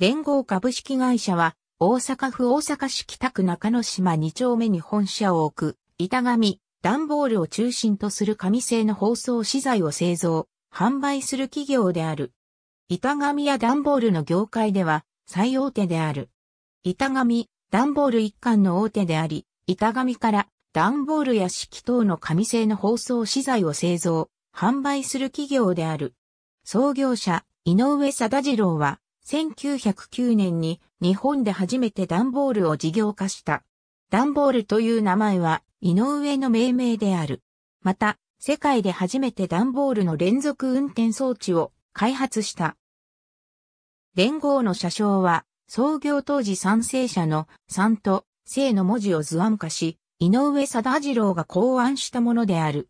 連合株式会社は、大阪府大阪市北区中之島2丁目に本社を置く、板紙、段ボールを中心とする紙製の包装資材を製造、販売する企業である。板紙や段ボールの業界では、最大手である。板紙、段ボール一貫の大手であり、板紙から段ボールや式等の紙製の包装資材を製造、販売する企業である。創業者、井上貞次郎は、1909年に日本で初めて段ボールを事業化した。段ボールという名前は井上の命名である。また、世界で初めて段ボールの連続運転装置を開発した。連合の車掌は創業当時賛成者の3と正の文字を図案化し、井上貞次郎が考案したものである。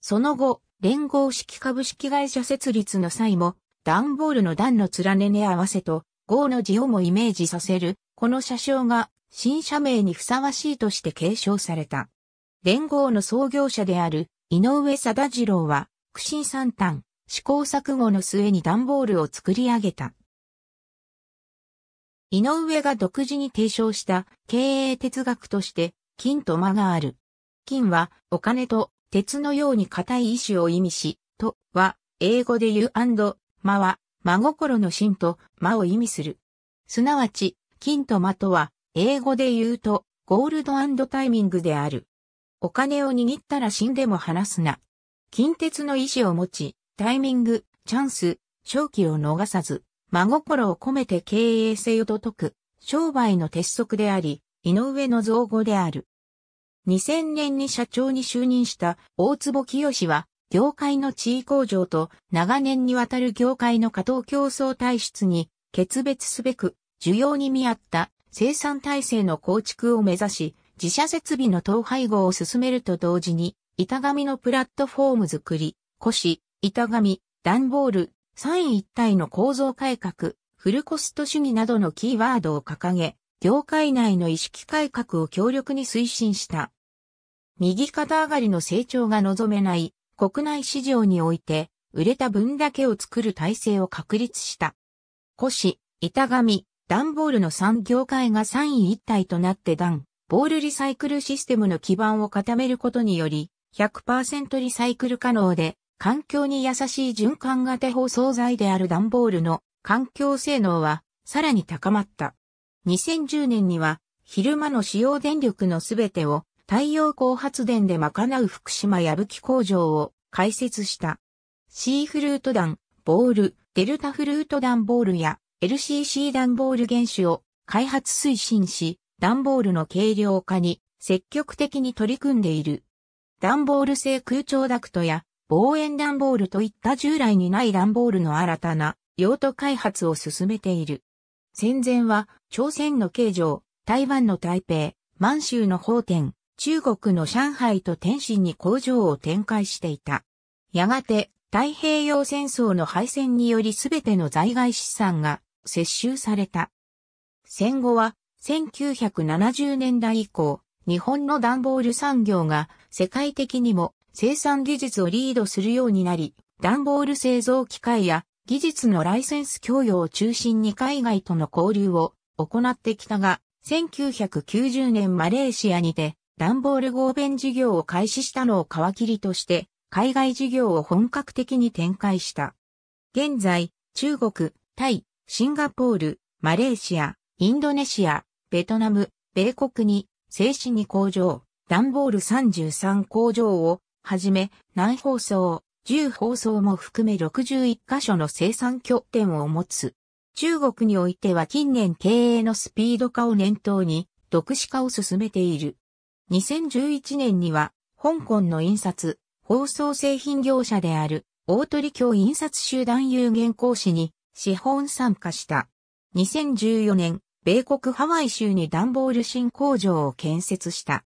その後、連合式株式会社設立の際も、段ボールの段の連ねに合わせと、号の字をもイメージさせる、この車掌が新社名にふさわしいとして継承された。連合の創業者である井上貞次郎は、苦心三端、試行錯誤の末に段ボールを作り上げた。井上が独自に提唱した経営哲学として、金と間がある。金はお金と鉄のように硬い意志を意味し、とは英語で言う&、間は、真心の心と間を意味する。すなわち、金と間とは、英語で言うと、ゴールドタイミングである。お金を握ったら死んでも話すな。近鉄の意志を持ち、タイミング、チャンス、正気を逃さず、真心を込めて経営せよと説く、商売の鉄則であり、井上の造語である。2000年に社長に就任した大坪清は、業界の地位向上と長年にわたる業界の過当競争体質に決別すべく、需要に見合った生産体制の構築を目指し、自社設備の統廃合を進めると同時に、板紙のプラットフォーム作り、古紙、板紙、段ボール、三位一体の構造改革、フルコスト主義などのキーワードを掲げ、業界内の意識改革を強力に推進した。右肩上がりの成長が望めない国内市場において、売れた分だけを作る体制を確立した。古紙、板紙、段ボールの産業界が三位一体となって段、ボールリサイクルシステムの基盤を固めることにより、100%リサイクル可能で、環境に優しい循環型包装材である段ボールの環境性能はさらに高まった。2010年には昼間の使用電力のすべてを太陽光発電で賄う福島矢吹工場を開設した。シーフルート弾、ボール、デルタフルート段ボールや LCC 段ボール原種を開発推進し、段ボールの軽量化に積極的に取り組んでいる。段ボール製空調ダクトや望遠段ボールといった従来にない段ボールの新たな用途開発を進めている。戦前は朝鮮の形状、台湾の台北、満州の法典、中国の上海と天津に工場を展開していた。やがて太平洋戦争の敗戦により全ての在外資産が接収された。戦後は1970年代以降、日本の段ボール産業が世界的にも生産技術をリードするようになり、段ボール製造機械や技術のライセンス供与を中心に海外との交流を行ってきたが、1990年マレーシアにて段ボール合弁事業を開始したのを皮切りとして、海外事業を本格的に展開した。現在、中国、タイ、シンガポール、マレーシア、インドネシア、ベトナム、米国に、精神に工場、段ボール33工場を、はじめ、南放送、10放送も含め61カ所の生産拠点を持つ。中国においては近年経営のスピード化を念頭に、独資化を進めている。2011年には、香港の印刷、放送製品業者である、大鳥協印刷集団有限講師に、資本参加した。2014年、米国ハワイ州に段ボール新工場を建設した。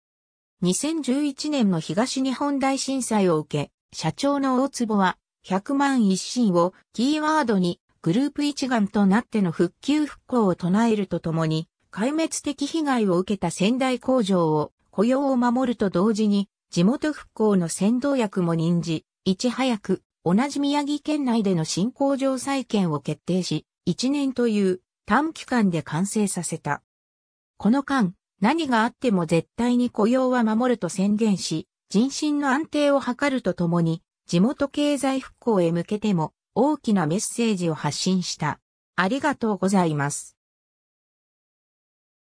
2011年の東日本大震災を受け、社長の大坪は、100万一新をキーワードに、グループ一丸となっての復旧復興を唱えるとともに、壊滅的被害を受けた仙台工場を雇用を守ると同時に、地元復興の先導役も任じ、いち早く、同じ宮城県内での新工場再建を決定し、1年という短期間で完成させた。この間、何があっても絶対に雇用は守ると宣言し、人心の安定を図るとともに、地元経済復興へ向けても大きなメッセージを発信した。ありがとうございます。